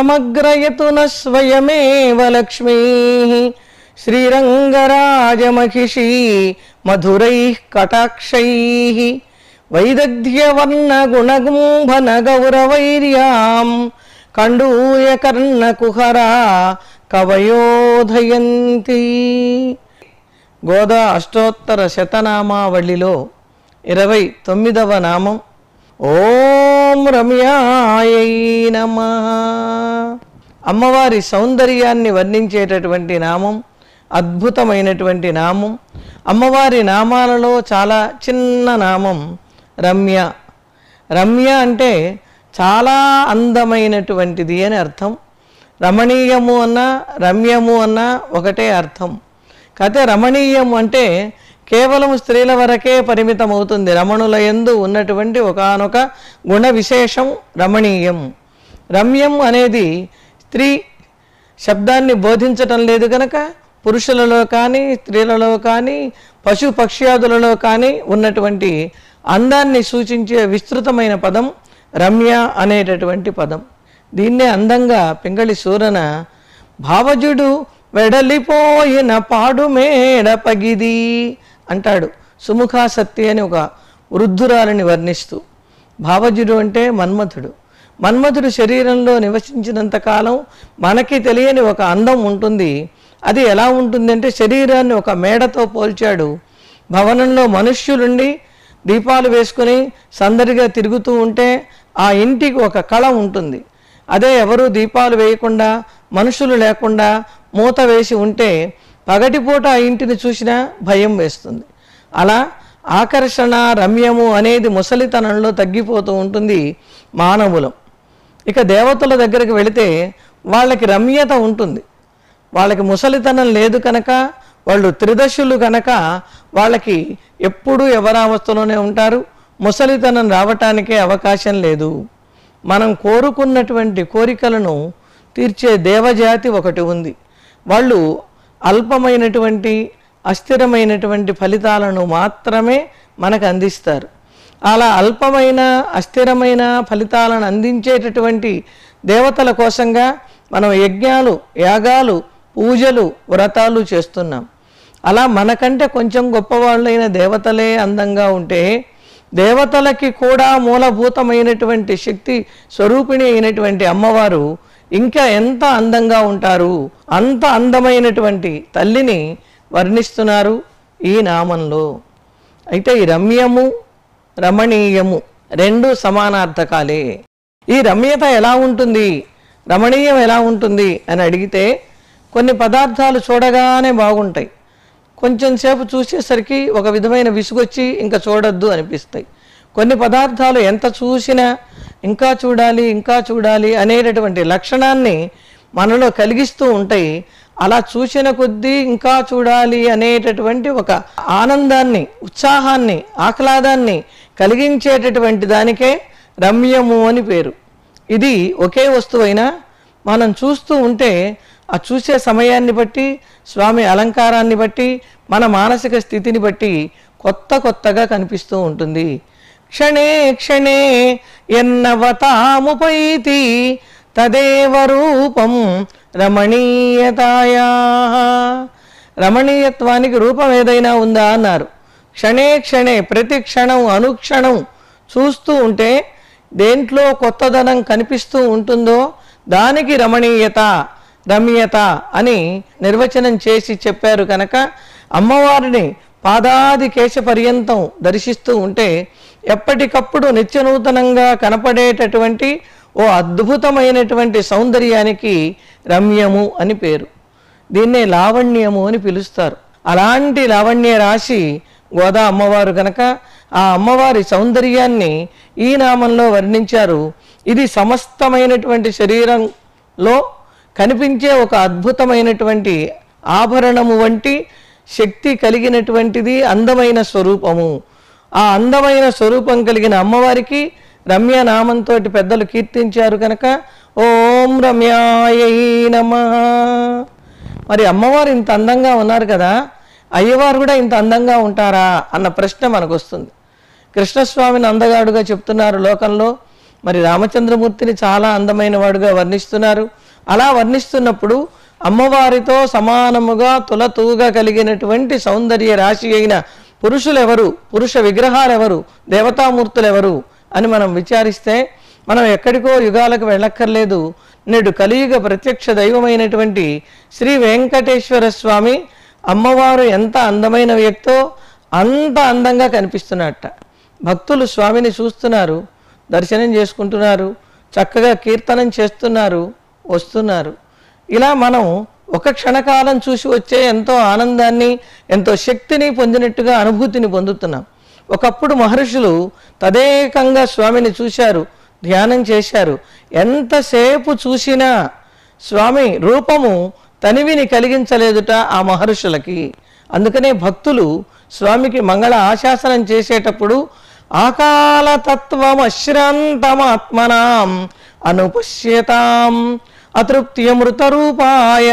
సమగ్రయతు స్వయమేవ లక్ష్మీ శ్రీరంగరాజమహిషీ మధురై కటాక్షై వైదగ్ధ్యవర్ణగుణగుంభనగౌరవైర్యాం కర్ణకుహరా కవయోధయంతి గోదా అష్టోత్తర శతనామావళిలో ఇరవై తొమ్మిదవ నామం ఓ ఓం రమ్యాయై నమ అమ్మవారి సౌందర్యాన్ని వర్ణించేటటువంటి నామం అద్భుతమైనటువంటి నామం అమ్మవారి నామాలలో చాలా చిన్న నామం రమ్య రమ్య అంటే చాలా అందమైనటువంటిది అని అర్థం రమణీయము అన్నా రమ్యము అన్నా ఒకటే అర్థం కాకపోతే రమణీయం అంటే కేవలం స్త్రీల వరకే పరిమితమవుతుంది రమణుల ఎందు ఉన్నటువంటి ఒకనొక గుణ విశేషం రమణీయం రమ్యం అనేది స్త్రీ శబ్దాన్ని బోధించటం లేదు గనక పురుషులలో కానీ స్త్రీలలో కానీ పశు పక్ష్యాదులలో కానీ ఉన్నటువంటి అందాన్ని సూచించే విస్తృతమైన పదం రమ్య అనేటటువంటి పదం దీన్నే అందంగా పింగళి సూరన భావజుడు వెడలిపోయిన పాడు మేడ పగిది అంటాడు సుముఖాసక్తి అని ఒక వృద్ధురాలని వర్ణిస్తూ భావజుడు అంటే మన్మథుడు మన్మథుడు శరీరంలో నివసించినంతకాలం మనకి తెలియని ఒక అందం ఉంటుంది అది ఎలా ఉంటుంది అంటే శరీరాన్ని ఒక మేడతో పోల్చాడు భవనంలో మనుష్యులుండి దీపాలు వేసుకుని సందడిగా తిరుగుతూ ఉంటే ఆ ఇంటికి ఒక కళ ఉంటుంది అదే ఎవరు దీపాలు వేయకుండా మనుషులు లేకుండా మూత వేసి ఉంటే పగటిపూట ఆ ఇంటిని చూసినా భయం వేస్తుంది అలా ఆకర్షణ రమ్యము అనేది ముసలితనంలో తగ్గిపోతూ ఉంటుంది మానవులం ఇక దేవతల దగ్గరికి వెళితే వాళ్ళకి రమ్యత ఉంటుంది వాళ్ళకి ముసలితనం లేదు కనుక వాళ్ళు త్రిదశులు కనుక వాళ్ళకి ఎప్పుడూ ఎవరావస్థలోనే ఉంటారు ముసలితనం రావటానికే అవకాశం లేదు మనం కోరుకున్నటువంటి కోరికలను తీర్చే దేవజాతి ఒకటి ఉంది వాళ్ళు అల్పమైనటువంటి అస్థిరమైనటువంటి ఫలితాలను మాత్రమే మనకు అందిస్తారు అలా అల్పమైన అస్థిరమైన ఫలితాలను అందించేటటువంటి దేవతల కోసంగా మనం యజ్ఞాలు యాగాలు పూజలు వ్రతాలు చేస్తున్నాం అలా మనకంటే కొంచెం గొప్పవాళ్ళైన దేవతలే అందంగా ఉంటే దేవతలకి కూడా మూలభూతమైనటువంటి శక్తి స్వరూపిణి అయినటువంటి అమ్మవారు ఇంకా ఎంత అందంగా ఉంటారు అంత అందమైనటువంటి తల్లిని వర్ణిస్తున్నారు ఈ నామంలో అయితే ఈ రమ్యము రమణీయము రెండు సమానార్థకాలే ఈ రమ్యత ఎలా ఉంటుంది రమణీయం ఎలా ఉంటుంది అని అడిగితే కొన్ని పదార్థాలు చూడగానే బాగుంటాయి కొంచెం సేపు చూసేసరికి ఒక విధమైన విసుగొచ్చి ఇంకా చూడొద్దు అనిపిస్తాయి కొన్ని పదార్థాలు ఎంత చూసినా ఇంకా చూడాలి ఇంకా చూడాలి అనేటటువంటి లక్షణాన్ని మనలో కలిగిస్తూ ఉంటాయి అలా చూసిన కొద్దీ ఇంకా చూడాలి అనేటటువంటి ఒక ఆనందాన్ని ఉత్సాహాన్ని ఆహ్లాదాన్ని కలిగించేటటువంటి దానికే రమ్యము అని పేరు ఇది ఒకే వస్తువైనా మనం చూస్తూ ఉంటే ఆ చూసే సమయాన్ని బట్టి స్వామి అలంకారాన్ని బట్టి మన మానసిక స్థితిని బట్టి కొత్త కొత్తగా కనిపిస్తూ ఉంటుంది క్షణే క్షణే ఎన్నవతాముపైతి తదేవ రూపం రమణీయతాయా రమణీయత్వానికి రూపం ఏదైనా ఉందా అన్నారు క్షణే క్షణే ప్రతి క్షణం అనుక్షణం చూస్తూ ఉంటే దేంట్లో కొత్తదనం కనిపిస్తూ ఉంటుందో దానికి రమణీయత రమ్యత అని నిర్వచనం చేసి చెప్పారు కనుక అమ్మవారిని పాదాది కేశపర్యంతం దర్శిస్తూ ఉంటే ఎప్పటికప్పుడు నిత్యనూతనంగా కనపడేటటువంటి ఓ అద్భుతమైనటువంటి సౌందర్యానికి రమ్యము అని పేరు దీన్నే లావణ్యము అని పిలుస్తారు అలాంటి లావణ్య రాశి గోదా అమ్మవారు కనుక ఆ అమ్మవారి సౌందర్యాన్ని ఈ నామంలో వర్ణించారు ఇది సమస్తమైనటువంటి శరీరంలో కనిపించే ఒక అద్భుతమైనటువంటి ఆభరణము వంటి శక్తి కలిగినటువంటిది అందమైన స్వరూపము ఆ అందమైన స్వరూపం కలిగిన అమ్మవారికి రమ్య నామంతో పెద్దలు కీర్తించారు కనుక ఓం రమ్యాయ నమ మరి అమ్మవారు ఇంత అందంగా ఉన్నారు కదా అయ్యవారు కూడా ఇంత అందంగా ఉంటారా అన్న ప్రశ్న మనకు వస్తుంది కృష్ణస్వామిని అందగాడుగా చెప్తున్నారు లోకంలో మరి రామచంద్రమూర్తిని చాలా అందమైన వాడుగా వర్ణిస్తున్నారు అలా వర్ణిస్తున్నప్పుడు అమ్మవారితో సమానముగా తులతూగా కలిగినటువంటి సౌందర్య రాశి అయిన పురుషులెవరు పురుష విగ్రహాలెవరు దేవతామూర్తులెవరు అని మనం విచారిస్తే మనం ఎక్కడికో యుగాలకు వెళ్ళక్కర్లేదు నేడు కలియుగ ప్రత్యక్ష దైవమైనటువంటి శ్రీ వెంకటేశ్వర స్వామి అమ్మవారు ఎంత అందమైన వ్యక్తో అంత అందంగా కనిపిస్తున్నట్ట భక్తులు స్వామిని చూస్తున్నారు దర్శనం చేసుకుంటున్నారు చక్కగా కీర్తనం చేస్తున్నారు వస్తున్నారు ఇలా మనం ఒక క్షణకాలం చూసి వచ్చే ఎంతో ఆనందాన్ని ఎంతో శక్తిని పొందినట్టుగా అనుభూతిని పొందుతున్నాం ఒకప్పుడు మహర్షులు తదేకంగా స్వామిని చూశారు ధ్యానం చేశారు ఎంతసేపు చూసినా స్వామి రూపము తనివిని కలిగించలేదుట ఆ మహర్షులకి అందుకనే భక్తులు స్వామికి మంగళ ఆశాసనం చేసేటప్పుడు ఆకాలతత్వం అశ్రాంతమాత్మనాం అనుపశ్యతాం అతృప్తియమృతరూపాయ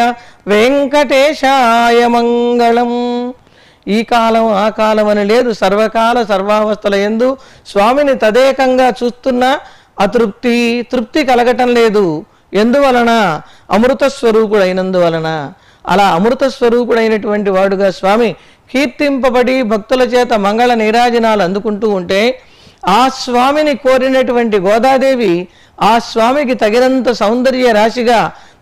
వెంకటేశాయ మంగళం ఈ కాలం ఆ కాలం అని లేదు సర్వకాల సర్వావస్థల ఎందు స్వామిని తదేకంగా చూస్తున్న అతృప్తి తృప్తి కలగటం లేదు ఎందువలన అమృత స్వరూపుడైనందువలన అలా అమృత స్వరూపుడైనటువంటి వాడుగా స్వామి కీర్తింపబడి భక్తుల చేత మంగళ నీరాజనాలు అందుకుంటూ ఉంటే ఆ స్వామిని కోరినటువంటి గోదాదేవి ఆ స్వామికి తగినంత సౌందర్య రాశిగా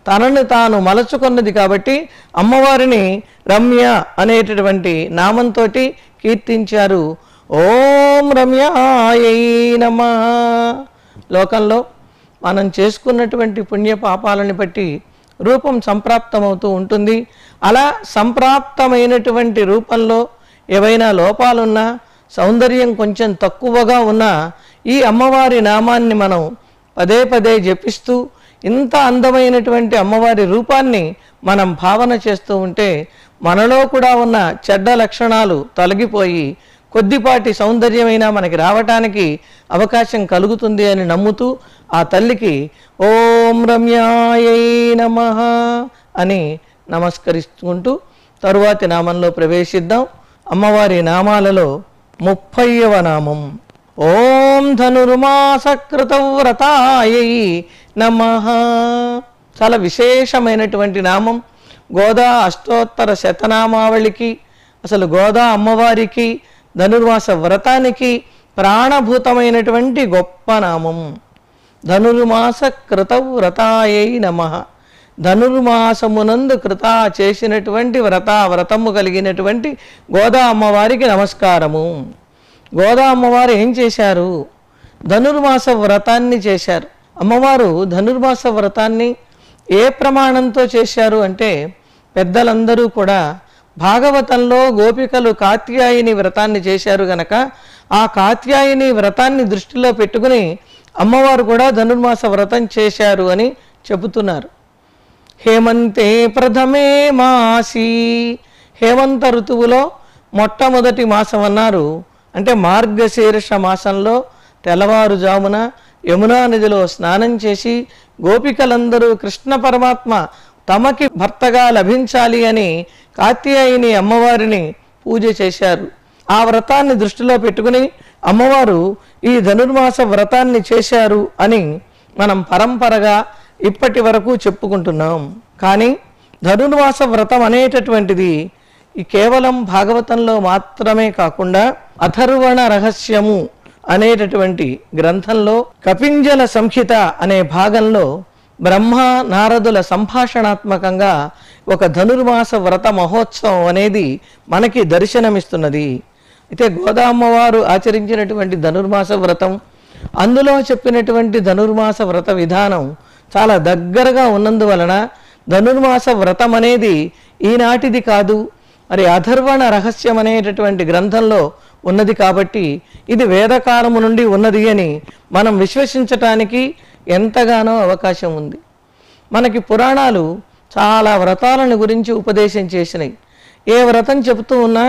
తనను తాను మలచుకున్నది కాబట్టి అమ్మవారిని రమ్య అనేటటువంటి నామంతో కీర్తించారు ఓం రమ్యాయై నమ లోకంలో మనం చేసుకున్నటువంటి పుణ్య బట్టి రూపం సంప్రాప్తమవుతూ ఉంటుంది అలా సంప్రాప్తమైనటువంటి రూపంలో ఏవైనా లోపాలున్నా సౌందర్యం కొంచెం తక్కువగా ఉన్నా ఈ అమ్మవారి నామాన్ని మనం పదే పదే జపిస్తూ ఇంత అందమైనటువంటి అమ్మవారి రూపాన్ని మనం భావన చేస్తూ ఉంటే మనలో కూడా ఉన్న చెడ్డ లక్షణాలు తొలగిపోయి కొద్దిపాటి సౌందర్యమైనా మనకి రావటానికి అవకాశం కలుగుతుంది అని నమ్ముతూ ఆ తల్లికి ఓం రమ్యాయై నమ అని నమస్కరిస్తుంటూ తరువాతి నామంలో ప్రవేశిద్దాం అమ్మవారి నామాలలో ముప్పయ్యవ నామం ఓం ధనుర్మాసకృతవ్రతాయై నమ చాలా విశేషమైనటువంటి నామం గోదా అష్టోత్తర శతనామావళికి అసలు గోదా అమ్మవారికి ధనుర్మాస వ్రతానికి ప్రాణభూతమైనటువంటి గొప్ప నామం ధనుర్మాస కృతవ్రతాయై నమ ధనుర్మాసమునందు కృత చేసినటువంటి వ్రత వ్రతము కలిగినటువంటి గోదా అమ్మవారికి నమస్కారము గోదా అమ్మవారు ఏం చేశారు ధనుర్మాస వ్రతాన్ని చేశారు అమ్మవారు ధనుర్మాస వ్రతాన్ని ఏ ప్రమాణంతో చేశారు అంటే పెద్దలందరూ కూడా భాగవతంలో గోపికలు కాత్యాయని వ్రతాన్ని చేశారు గనక ఆ కాత్యాయని వ్రతాన్ని దృష్టిలో పెట్టుకుని అమ్మవారు కూడా ధనుర్మాస వ్రతం చేశారు అని చెబుతున్నారు హేమంతే ప్రథమే మాసి హేమంత ఋతువులో మొట్టమొదటి మాసం అన్నారు అంటే మార్గశీర్ష మాసంలో తెల్లవారుజామున యమునా నదిలో స్నానం చేసి గోపికలందరూ కృష్ణ పరమాత్మ తమకి భర్తగా లభించాలి అని కాత్యాయని అమ్మవారిని పూజ చేశారు ఆ వ్రతాన్ని దృష్టిలో పెట్టుకుని అమ్మవారు ఈ ధనుర్మాస వ్రతాన్ని చేశారు అని మనం పరంపరగా ఇప్పటి వరకు చెప్పుకుంటున్నాం కానీ ధనుర్మాస వ్రతం అనేటటువంటిది ఈ కేవలం భాగవతంలో మాత్రమే కాకుండా అథర్వణ రహస్యము అనేటటువంటి గ్రంథంలో కపింజల సంహిత అనే భాగంలో బ్రహ్మ నారదుల సంభాషణాత్మకంగా ఒక ధనుర్మాస వ్రత మహోత్సవం అనేది మనకి దర్శనమిస్తున్నది అయితే గోదామ్మవారు ఆచరించినటువంటి ధనుర్మాస వ్రతం అందులో చెప్పినటువంటి ధనుర్మాస వ్రత విధానం చాలా దగ్గరగా ఉన్నందువలన ధనుర్మాస వ్రతం అనేది ఈనాటిది కాదు మరి అథర్వణ రహస్యం అనేటటువంటి గ్రంథంలో ఉన్నది కాబట్టి ఇది వేదకాలము నుండి ఉన్నది అని మనం విశ్వసించటానికి ఎంతగానో అవకాశం ఉంది మనకి పురాణాలు చాలా వ్రతాలను గురించి ఉపదేశం చేసినాయి ఏ వ్రతం చెబుతూ ఉన్నా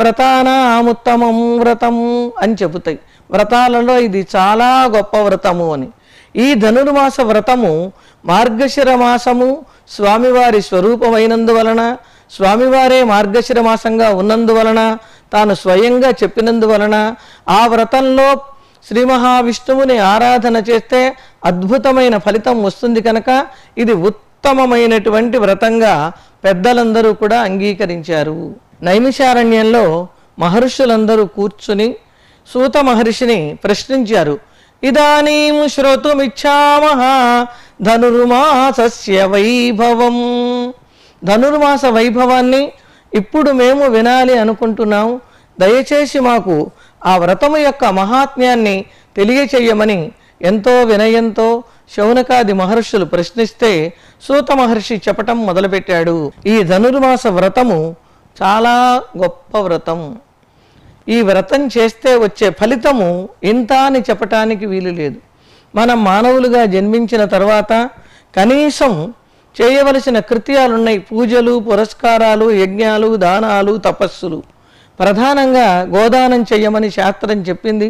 వ్రతాన ఆముత్తమం వ్రతం అని చెబుతాయి వ్రతాలలో ఇది చాలా గొప్ప వ్రతము అని ఈ ధనుర్మాస వ్రతము మార్గశిర మాసము స్వామివారి స్వరూపమైనందువలన స్వామివారే మార్గశిరమాసంగా ఉన్నందువలన తాను స్వయంగా చెప్పినందువలన ఆ వ్రతంలో శ్రీ మహావిష్ణువుని ఆరాధన చేస్తే అద్భుతమైన ఫలితం వస్తుంది కనుక ఇది ఉత్తమమైనటువంటి వ్రతంగా పెద్దలందరూ కూడా అంగీకరించారు నైమిషారణ్యంలో మహర్షులందరూ కూర్చుని సూత మహర్షిని ప్రశ్నించారు ఇదానీం శ్రోతుమిచ్చామహ ధనుర్మాసస్య వైభవం ధనుర్మాస వైభవాన్ని ఇప్పుడు మేము వినాలి అనుకుంటున్నాం దయచేసి మాకు ఆ వ్రతము యొక్క మహాత్మ్యాన్ని తెలియచేయమని ఎంతో వినయంతో శౌనకాది మహర్షులు ప్రశ్నిస్తే సూత మహర్షి చెప్పటం మొదలుపెట్టాడు ఈ ధనుర్మాస వ్రతము చాలా గొప్ప వ్రతం ఈ వ్రతం చేస్తే వచ్చే ఫలితము ఇంత అని చెప్పటానికి వీలు లేదు మనం మానవులుగా జన్మించిన తర్వాత కనీసం చేయవలసిన కృత్యాలున్నాయి పూజలు పురస్కారాలు యజ్ఞాలు దానాలు తపస్సులు ప్రధానంగా గోదానం చేయమని శాస్త్రం చెప్పింది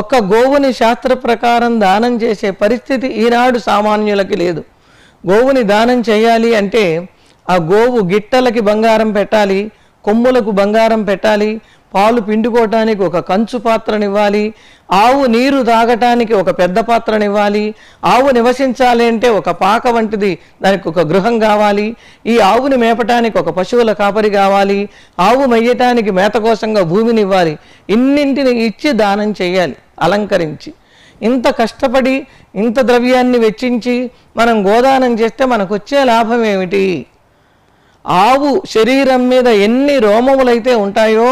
ఒక్క గోవుని శాస్త్ర ప్రకారం దానం చేసే పరిస్థితి ఈనాడు సామాన్యులకి లేదు గోవుని దానం చేయాలి అంటే ఆ గోవు గిట్టలకి బంగారం పెట్టాలి కొమ్ములకు బంగారం పెట్టాలి పాలు పిండుకోవటానికి ఒక కంచు పాత్రనివ్వాలి ఆవు నీరు తాగటానికి ఒక పెద్ద పాత్రనివ్వాలి ఆవు నివసించాలి అంటే ఒక పాక వంటిది దానికి ఒక గృహం కావాలి ఈ ఆవుని మేపటానికి ఒక పశువుల కాపరి కావాలి ఆవు మెయ్యటానికి మేత కోసంగా భూమిని ఇవ్వాలి ఇన్నింటిని ఇచ్చి దానం చేయాలి అలంకరించి ఇంత కష్టపడి ఇంత ద్రవ్యాన్ని వెచ్చించి మనం గోదానం చేస్తే మనకు వచ్చే లాభం ఏమిటి ఆవు శరీరం మీద ఎన్ని రోమములైతే ఉంటాయో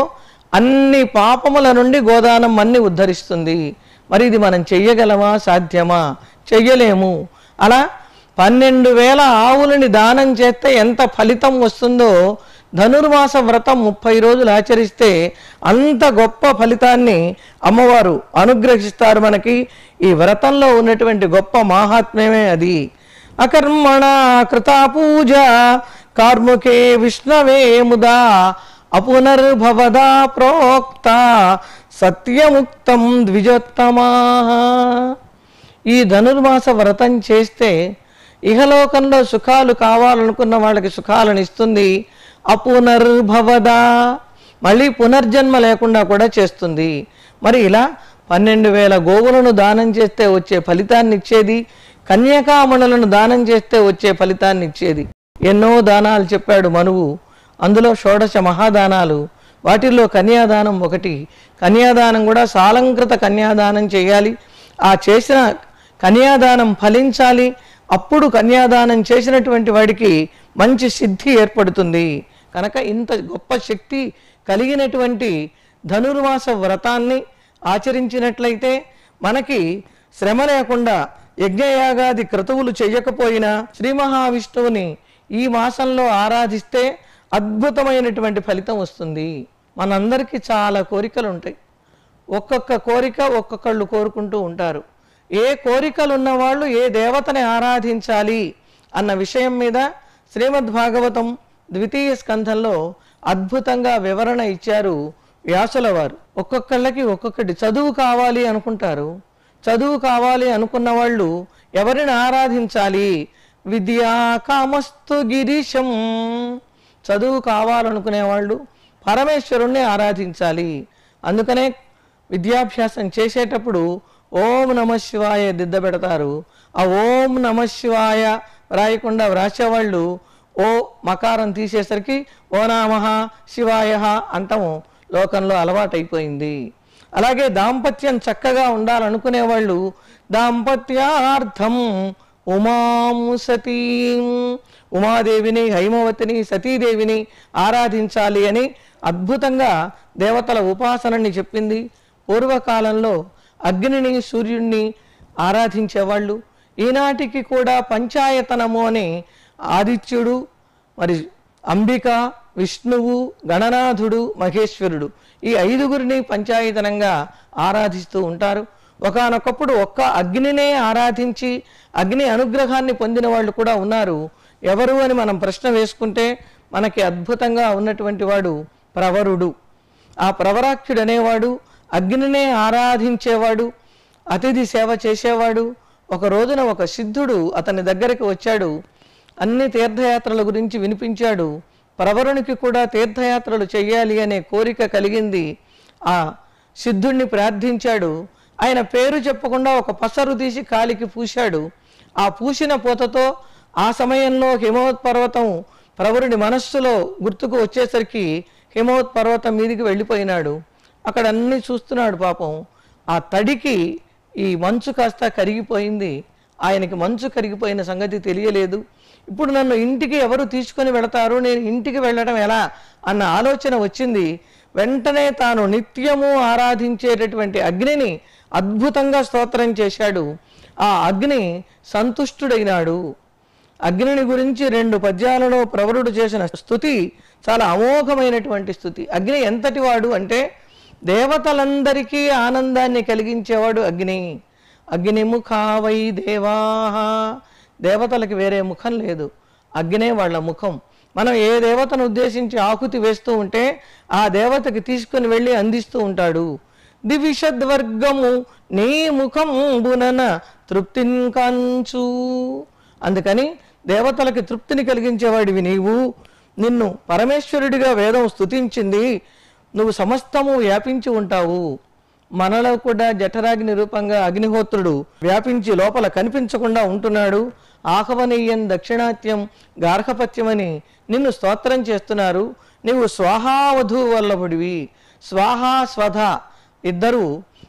అన్ని పాపముల నుండి గోదానం అన్ని ఉద్ధరిస్తుంది మరి ఇది మనం చెయ్యగలమా సాధ్యమా చెయ్యలేము అలా పన్నెండు వేల ఆవులని దానం చేస్తే ఎంత ఫలితం వస్తుందో ధనుర్మాస వ్రతం ముప్పై రోజులు ఆచరిస్తే అంత గొప్ప ఫలితాన్ని అమ్మవారు అనుగ్రహిస్తారు మనకి ఈ వ్రతంలో ఉన్నటువంటి గొప్ప మాహాత్మ్యమే అది అకర్మణ కృత పూజ కార్ముకే విష్ణవే ముదా అపునర్భవదా ప్రోక్త సత్యముక్తం ద్విజోత్తమా ఈ ధనుర్మాస వ్రతం చేస్తే ఇహలోకంలో సుఖాలు కావాలనుకున్న వాళ్ళకి సుఖాలను ఇస్తుంది అపునర్భవదా మళ్ళీ పునర్జన్మ లేకుండా కూడా చేస్తుంది మరి ఇలా పన్నెండు వేల గోవులను దానం చేస్తే వచ్చే ఫలితాన్ని ఇచ్చేది కన్యాకామణులను దానం చేస్తే వచ్చే ఫలితాన్ని ఇచ్చేది ఎన్నో దానాలు చెప్పాడు మనువు అందులో షోడశ మహాదానాలు వాటిల్లో కన్యాదానం ఒకటి కన్యాదానం కూడా సాలంకృత కన్యాదానం చేయాలి ఆ చేసిన కన్యాదానం ఫలించాలి అప్పుడు కన్యాదానం చేసినటువంటి వాడికి మంచి సిద్ధి ఏర్పడుతుంది కనుక ఇంత గొప్ప శక్తి కలిగినటువంటి ధనుర్వాస వ్రతాన్ని ఆచరించినట్లయితే మనకి శ్రమ లేకుండా యజ్ఞయాగాది క్రతువులు చేయకపోయినా శ్రీ మహావిష్ణువుని ఈ మాసంలో ఆరాధిస్తే అద్భుతమైనటువంటి ఫలితం వస్తుంది మనందరికీ చాలా కోరికలు ఉంటాయి ఒక్కొక్క కోరిక ఒక్కొక్కళ్ళు కోరుకుంటూ ఉంటారు ఏ కోరికలు ఉన్నవాళ్ళు ఏ దేవతని ఆరాధించాలి అన్న విషయం మీద శ్రీమద్ భాగవతం ద్వితీయ స్కంధంలో అద్భుతంగా వివరణ ఇచ్చారు వ్యాసుల వారు ఒక్కొక్కళ్ళకి ఒక్కొక్కటి చదువు కావాలి అనుకుంటారు చదువు కావాలి అనుకున్న వాళ్ళు ఎవరిని ఆరాధించాలి విద్యా కామస్తు గిరీశం చదువు కావాలనుకునే వాళ్ళు పరమేశ్వరుణ్ణి ఆరాధించాలి అందుకనే విద్యాభ్యాసం చేసేటప్పుడు ఓం నమ శివాయ దిద్ద పెడతారు ఆ ఓం నమ శివాయ వ్రాయకుండా వ్రాసేవాళ్ళు ఓ మకారం తీసేసరికి ఓ నామ శివాయ అంటము లోకంలో అలవాటైపోయింది అలాగే దాంపత్యం చక్కగా ఉండాలనుకునే వాళ్ళు దాంపత్యార్థం ఉమాం సతీం ఉమాదేవిని హైమవతిని సతీదేవిని ఆరాధించాలి అని అద్భుతంగా దేవతల ఉపాసనని చెప్పింది పూర్వకాలంలో అగ్నిని సూర్యుణ్ణి ఆరాధించేవాళ్ళు ఈనాటికి కూడా పంచాయతనము అని ఆదిత్యుడు మరి అంబిక విష్ణువు గణనాథుడు మహేశ్వరుడు ఈ ఐదుగురిని పంచాయతనంగా ఆరాధిస్తూ ఉంటారు ఒకనొకప్పుడు ఒక్క అగ్నినే ఆరాధించి అగ్ని అనుగ్రహాన్ని పొందిన వాళ్ళు కూడా ఉన్నారు ఎవరు అని మనం ప్రశ్న వేసుకుంటే మనకి అద్భుతంగా ఉన్నటువంటి వాడు ప్రవరుడు ఆ ప్రవరాక్షుడు అనేవాడు అగ్నినే ఆరాధించేవాడు అతిథి సేవ చేసేవాడు ఒక రోజున ఒక సిద్ధుడు అతని దగ్గరికి వచ్చాడు అన్ని తీర్థయాత్రల గురించి వినిపించాడు ప్రవరునికి కూడా తీర్థయాత్రలు చేయాలి అనే కోరిక కలిగింది ఆ సిద్ధుణ్ణి ప్రార్థించాడు ఆయన పేరు చెప్పకుండా ఒక పసరు తీసి కాలికి పూశాడు ఆ పూసిన పూతతో ఆ సమయంలో హిమవత్ పర్వతం ప్రవరుడి మనస్సులో గుర్తుకు వచ్చేసరికి హిమవత్ పర్వతం మీదికి వెళ్ళిపోయినాడు అక్కడ అన్ని చూస్తున్నాడు పాపం ఆ తడికి ఈ మంచు కాస్త కరిగిపోయింది ఆయనకి మంచు కరిగిపోయిన సంగతి తెలియలేదు ఇప్పుడు నన్ను ఇంటికి ఎవరు తీసుకొని వెళతారు నేను ఇంటికి వెళ్ళడం ఎలా అన్న ఆలోచన వచ్చింది వెంటనే తాను నిత్యము ఆరాధించేటటువంటి అగ్నిని అద్భుతంగా స్తోత్రం చేశాడు ఆ అగ్ని సంతుష్టుడైనాడు అగ్నిని గురించి రెండు పద్యాలలో ప్రవరుడు చేసిన స్థుతి చాలా అమోఘమైనటువంటి స్థుతి అగ్ని ఎంతటి వాడు అంటే దేవతలందరికీ ఆనందాన్ని కలిగించేవాడు అగ్ని అగ్ని ముఖావై దేవా దేవతలకి వేరే ముఖం లేదు అగ్నే వాళ్ళ ముఖం మనం ఏ దేవతను ఉద్దేశించి ఆకుతి వేస్తూ ఉంటే ఆ దేవతకి తీసుకుని వెళ్ళి అందిస్తూ ఉంటాడు దివిషద్వర్గము నీ ముఖంబునన తృప్తిని కంచు అందుకని దేవతలకి తృప్తిని కలిగించేవాడివి నీవు నిన్ను పరమేశ్వరుడిగా వేదం స్థుతించింది నువ్వు సమస్తము వ్యాపించి ఉంటావు మనలో కూడా జఠరాగ్ని రూపంగా అగ్నిహోత్రుడు వ్యాపించి లోపల కనిపించకుండా ఉంటున్నాడు ఆహవనీయం దక్షిణాత్యం గార్హపత్యమని నిన్ను స్తోత్రం చేస్తున్నారు నీవు స్వాహావధూ వల్లభుడివి స్వాహా స్వధ ఇద్దరు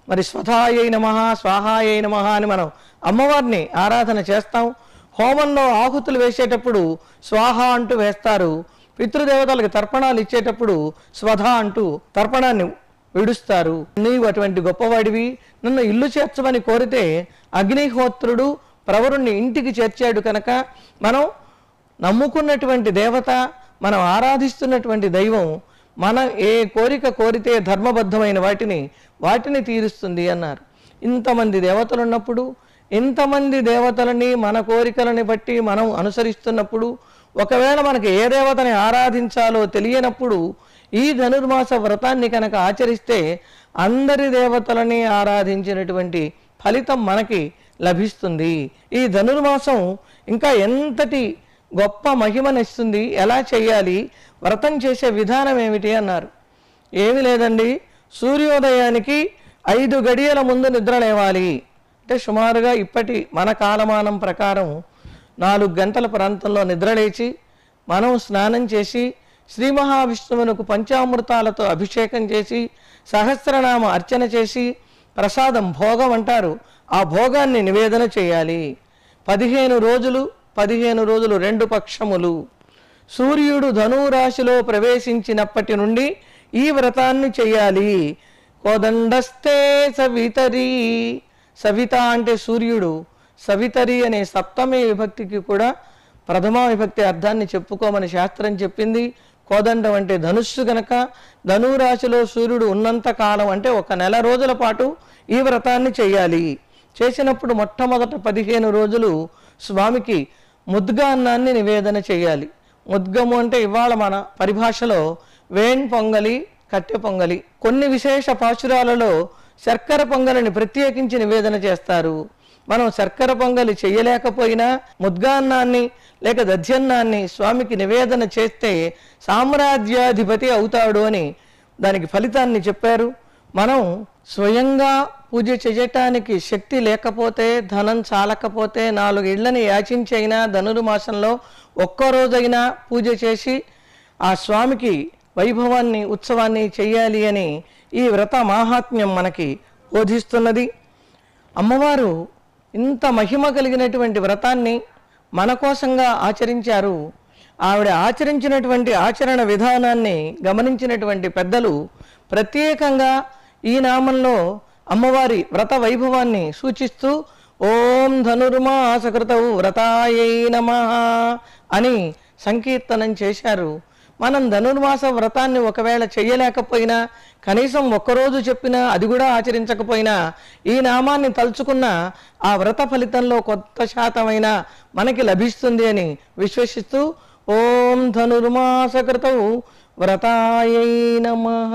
మరి స్వధాయై నమ స్వాహాయై నమ అని మనం అమ్మవారిని ఆరాధన చేస్తాం హోమంలో ఆహుతులు వేసేటప్పుడు స్వాహ అంటూ వేస్తారు పితృదేవతలకు తర్పణాలు ఇచ్చేటప్పుడు స్వధ అంటూ తర్పణాన్ని విడుస్తారు నీవు అటువంటి గొప్పవాడివి నన్ను ఇల్లు చేర్చమని కోరితే అగ్నిహోత్రుడు ప్రవరుణ్ణి ఇంటికి చేర్చాడు కనుక మనం నమ్ముకున్నటువంటి దేవత మనం ఆరాధిస్తున్నటువంటి దైవం మనం ఏ కోరిక కోరితే ధర్మబద్ధమైన వాటిని వాటిని తీరుస్తుంది అన్నారు ఇంతమంది దేవతలు ఉన్నప్పుడు ఇంతమంది దేవతలని మన కోరికలని బట్టి మనం అనుసరిస్తున్నప్పుడు ఒకవేళ మనకు ఏ దేవతని ఆరాధించాలో తెలియనప్పుడు ఈ ధనుర్మాస వ్రతాన్ని కనుక ఆచరిస్తే అందరి దేవతలని ఆరాధించినటువంటి ఫలితం మనకి లభిస్తుంది ఈ ధనుర్మాసం ఇంకా ఎంతటి గొప్ప మహిమనిస్తుంది ఎలా చేయాలి వ్రతం చేసే విధానం ఏమిటి అన్నారు ఏమి లేదండి సూర్యోదయానికి ఐదు గడియల ముందు నిద్ర లేవాలి అంటే సుమారుగా ఇప్పటి మన కాలమానం ప్రకారం నాలుగు గంటల ప్రాంతంలో నిద్రలేచి మనం స్నానం చేసి శ్రీ మహావిష్ణువునకు పంచామృతాలతో అభిషేకం చేసి సహస్రనామ అర్చన చేసి ప్రసాదం భోగం అంటారు ఆ భోగాన్ని నివేదన చేయాలి పదిహేను రోజులు పదిహేను రోజులు రెండు పక్షములు సూర్యుడు ధనురాశిలో ప్రవేశించినప్పటి నుండి ఈ వ్రతాన్ని చేయాలి కోదండస్తే సవితరి సవిత అంటే సూర్యుడు సవితరి అనే సప్తమి విభక్తికి కూడా ప్రథమ విభక్తి అర్థాన్ని చెప్పుకోమని శాస్త్రం చెప్పింది కోదండం అంటే ధనుస్సు గనక ధనురాశిలో సూర్యుడు ఉన్నంత కాలం అంటే ఒక నెల రోజుల పాటు ఈ వ్రతాన్ని చేయాలి చేసినప్పుడు మొట్టమొదట పదిహేను రోజులు స్వామికి ముద్గాన్నాన్ని నివేదన చేయాలి ముద్గము అంటే ఇవాళ మన పరిభాషలో వేణ్ పొంగలి కట్టె పొంగలి కొన్ని విశేష పాచురాలలో శర్కర పొంగలిని ప్రత్యేకించి నివేదన చేస్తారు మనం శర్కర పొంగలి చేయలేకపోయినా ముద్గాన్నాన్ని లేక దధ్యన్నాన్ని స్వామికి నివేదన చేస్తే సామ్రాజ్యాధిపతి అవుతాడు అని దానికి ఫలితాన్ని చెప్పారు మనం స్వయంగా పూజ చేయటానికి శక్తి లేకపోతే ధనం చాలకపోతే నాలుగు ఇళ్లని యాచించైనా ధనుర్మాసంలో మాసంలో రోజైనా పూజ చేసి ఆ స్వామికి వైభవాన్ని ఉత్సవాన్ని చేయాలి అని ఈ వ్రత మాహాత్మ్యం మనకి బోధిస్తున్నది అమ్మవారు ఇంత మహిమ కలిగినటువంటి వ్రతాన్ని మన కోసంగా ఆచరించారు ఆవిడ ఆచరించినటువంటి ఆచరణ విధానాన్ని గమనించినటువంటి పెద్దలు ప్రత్యేకంగా ఈ నామంలో అమ్మవారి వ్రత వైభవాన్ని సూచిస్తూ ఓం ధనుర్మాసకృతవు వ్రతాయ నమ అని సంకీర్తనం చేశారు మనం ధనుర్మాస వ్రతాన్ని ఒకవేళ చేయలేకపోయినా కనీసం ఒక్కరోజు చెప్పినా అది కూడా ఆచరించకపోయినా ఈ నామాన్ని తలుచుకున్న ఆ వ్రత ఫలితంలో కొత్త శాతమైన మనకి లభిస్తుంది అని విశ్వసిస్తూ ఓం ధనుర్మాసకృతౌ వ్రతాయ నమ